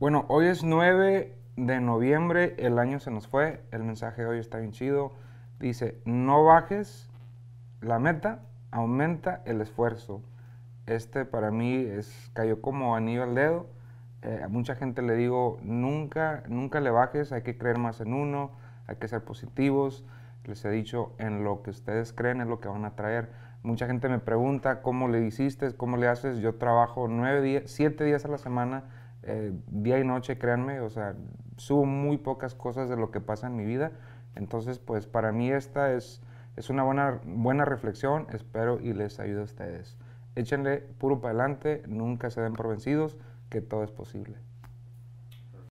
Bueno, hoy es 9 de noviembre, el año se nos fue, el mensaje de hoy está bien chido. Dice, no bajes la meta, aumenta el esfuerzo. Este para mí es, cayó como anillo al dedo. Eh, a mucha gente le digo, nunca, nunca le bajes, hay que creer más en uno, hay que ser positivos. Les he dicho, en lo que ustedes creen es lo que van a traer. Mucha gente me pregunta, ¿cómo le hiciste? ¿Cómo le haces? Yo trabajo nueve días, siete días a la semana eh, día y noche, créanme, o sea, subo muy pocas cosas de lo que pasa en mi vida. Entonces, pues para mí esta es, una buena, buena reflexión, espero y les ayude a ustedes. Échenle puro para adelante, nunca se den por vencidos, que todo es posible.